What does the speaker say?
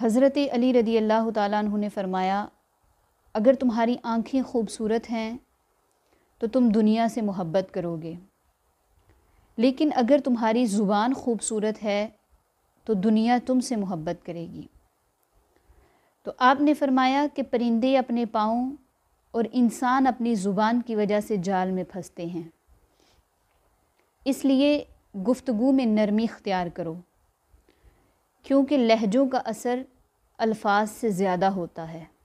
हज़रत अली रदी अल्लाह तु ने फ़रमाया अगर तुम्हारी आँखें खूबसूरत हैं तो तुम दुनिया से मोहब्बत करोगे लेकिन अगर तुम्हारी ज़ुबान खूबसूरत है तो दुनिया तुमसे मोहब्बत करेगी तो आपने फरमाया कि परिंदे अपने पाँव और इंसान अपनी ज़ुबान की वजह से जाल में फंसते हैं इसलिए गुफ्तगु में नरमी अख्तियार करो क्योंकि लहजों का असर अल्फाज से ज़्यादा होता है